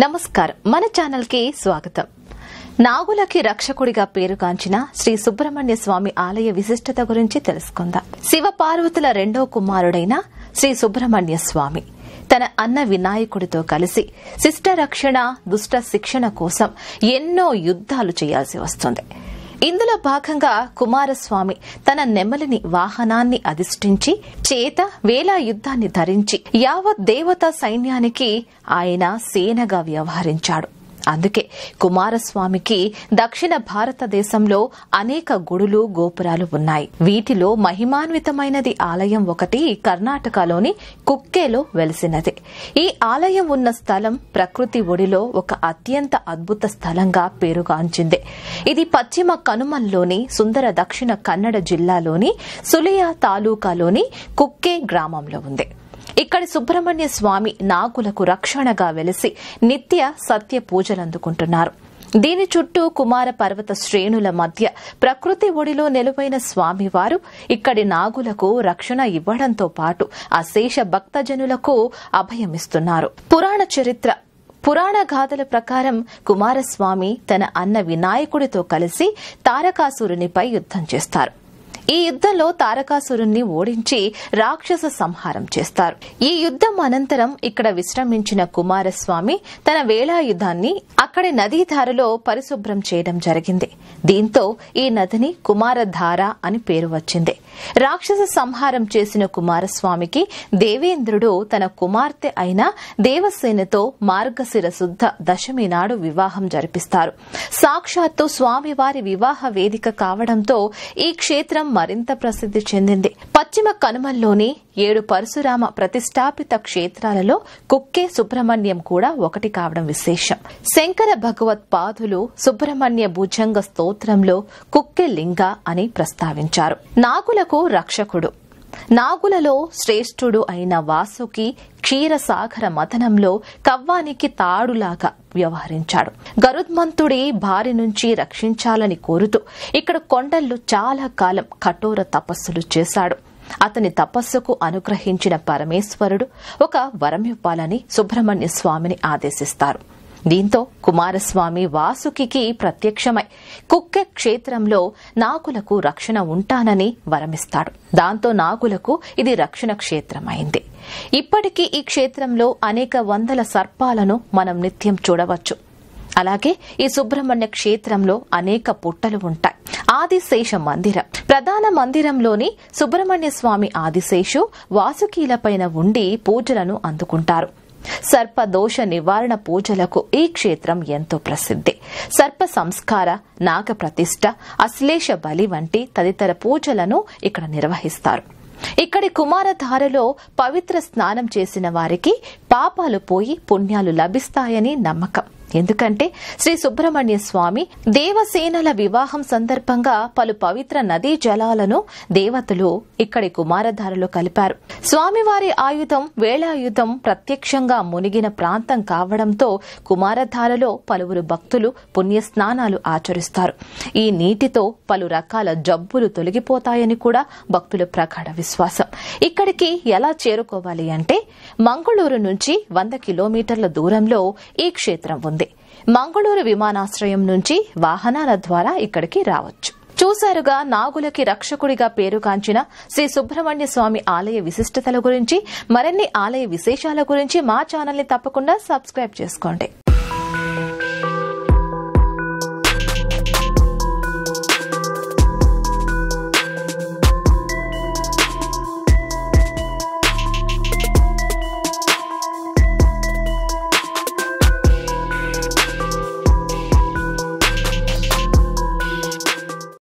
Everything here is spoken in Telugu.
నమస్కారం మన ఛానల్ కి స్వాగతం నాగులకి రక్షకుడిగా పేరుగాంచిన శ్రీ సుబ్రహ్మణ్య స్వామి ఆలయ విశిష్టత గురించి తెలుసుకుందాం శివపార్వతుల రెండో కుమారుడైన శ్రీ సుబ్రహ్మణ్య స్వామి తన అన్న వినాయకుడితో కలిసి శిష్ట రక్షణ దుష్ట శిక్షణ కోసం ఎన్నో యుద్ధాలు చేయాల్సి వస్తుంది ఇందులో భాగంగా కుమారస్వామి తన నెమలిని వాహనాన్ని అధిష్ఠించి చేత వేలా యుద్ధాన్ని ధరించి యావత్ దేవతా సైన్యానికి ఆయన సేనగా వ్యవహరించాడు అందుకే కుమారస్వామికి దక్షిణ భారతదేశంలో అనేక గుడులు గోపురాలు ఉన్నాయి వీటిలో మహిమాన్వితమైనది ఆలయం ఒకటి కర్ణాటకలోని కుక్కేలో వెలిసినది ఈ ఆలయం ఉన్న స్థలం ప్రకృతి ఒడిలో ఒక అత్యంత అద్భుత స్థలంగా పేరుగాంచింది ఇది పశ్చిమ కనుమల్లోని సుందర దక్షిణ కన్నడ జిల్లాలోని సులియా తాలూకాలోని కుక్కే గ్రామంలో ఉంది ఇక్కడి సుబ్రహ్మణ్య స్వామి నాగులకు రక్షణగా వెలిసి నిత్య సత్య పూజలందుకుంటున్నారు దీని చుట్టూ కుమార పర్వత శ్రేణుల మధ్య ప్రకృతి ఒడిలో నిలువైన స్వామివారు ఇక్కడి నాగులకు రక్షణ ఇవ్వడంతో పాటు అశేష భక్తజనులకు అభయమిస్తున్నారు పురాణ చరిత్ర పురాణ గాథల ప్రకారం కుమారస్వామి తన అన్న వినాయకుడితో కలిసి తారకాసురునిపై యుద్దం చేస్తారు ఈ యుద్దంలో తారకాసురుణ్ణి ఓడించి రాక్షస సంహారం చేస్తారు ఈ యుద్దం అనంతరం ఇక్కడ విశ్రమించిన కుమారస్వామి తన వేళాయుధాన్ని అక్కడి నదీధారలో పరిశుభ్రం చేయడం జరిగింది దీంతో ఈ నదిని కుమారధార అని పేరు వచ్చింది రాక్షస సంహారం చేసిన కుమారస్వామికి దేవేంద్రుడు తన కుమార్తె అయిన దేవసేనతో మార్గశిర శుద్ధ దశమి నాడు వివాహం జరిపిస్తారు సాక్షాత్తు స్వామివారి వివాహ వేదిక కావడంతో ఈ క్షేత్రం మరింత ప్రసిద్ధి చెందింది పశ్చిమ కనుమల్లోని ఏడు పరశురామ ప్రతిష్టాపిత క్షేత్రాలలో కుక్కే సుబ్రహ్మణ్యం కూడా ఒకటి కావడం విశేషం శంకర భగవత్ పాదులు సుబ్రహ్మణ్య భుజంగ స్తోత్రంలో కుక్కే లింగ అని ప్రస్తావించారు నాగులకు రక్షకుడు నాగులలో శ్రేష్ఠుడు అయిన వాసుకి క్షీరసాగర మథనంలో కవ్వానికి తాడులాగా వ్యవహరించాడు గరుద్మంతుడి భార్య నుంచి రక్షించాలని కోరుతూ ఇక్కడ కొండల్లు చాలా కాలం కఠోర తపస్సులు చేశాడు అతని తపస్సుకు అనుగ్రహించిన పరమేశ్వరుడు ఒక వరమివ్వాలని సుబ్రహ్మణ్య స్వామిని ఆదేశిస్తారు దీంతో కుమారస్వామి వాసుకికి ప్రత్యక్షమై కుక్క క్షేత్రంలో నాకులకు రక్షణ ఉంటానని వరమిస్తాడు దాంతో నాకులకు ఇది రక్షణ క్షేత్రమైంది ఇప్పటికీ ఈ క్షేత్రంలో అనేక వందల సర్పాలను మనం నిత్యం చూడవచ్చు అలాగే ఈ సుబ్రహ్మణ్య క్షేత్రంలో అనేక పుట్టలు ఉంటాయి ఆదిశేష మందిరం ప్రధాన మందిరంలోని సుబ్రహ్మణ్య స్వామి ఆదిశేషు వాసుకీలపైన ఉండి పూజలను అందుకుంటారు సర్పదోష నివారణ పూజలకు ఈ క్షేత్రం ఎంతో ప్రసిద్ధి సర్ప సంస్కార నాగ ప్రతిష్ట అశ్లేష బలి వంటి తదితర పూజలను ఇక్కడ నిర్వహిస్తారు ఇక్కడి కుమారధారలో పవిత్ర స్నానం చేసిన వారికి పాపాలు పోయి పుణ్యాలు లభిస్తాయని నమ్మకం ఎందుకంటే శ్రీ సుబ్రహ్మణ్య స్వామి దేవసేనల వివాహం సందర్భంగా పలు పవిత్ర నదీ జలాలను దేవతలు ఇక్కడి కుమారధారలో కలిపారు స్వామివారి ఆయుధం వేళాయుధం ప్రత్యక్షంగా మునిగిన ప్రాంతం కావడంతో కుమారధారలో పలువురు భక్తులు పుణ్యస్నానాలు ఆచరిస్తారు ఈ నీటితో పలు రకాల జబ్బులు తొలగిపోతాయని కూడా భక్తులు ప్రగాఢ విశ్వాసం ఇక్కడికి ఎలా చేరుకోవాలి అంటే మంగళూరు నుంచి వంద కిలోమీటర్ల దూరంలో ఈ క్షేత్రం ఉంది మంగళూరు విమానాశ్రయం నుంచి వాహనాల ద్వారా ఇక్కడికి రావచ్చు చూశారుగా నాగులకి రక్షకుడిగా పేరుగాంచిన శ్రీ సుబ్రహ్మణ్య స్వామి ఆలయ విశిష్టతల గురించి మరిన్ని ఆలయ విశేషాల గురించి మా ఛానల్ని తప్పకుండా సబ్స్క్రైబ్ చేసుకోండి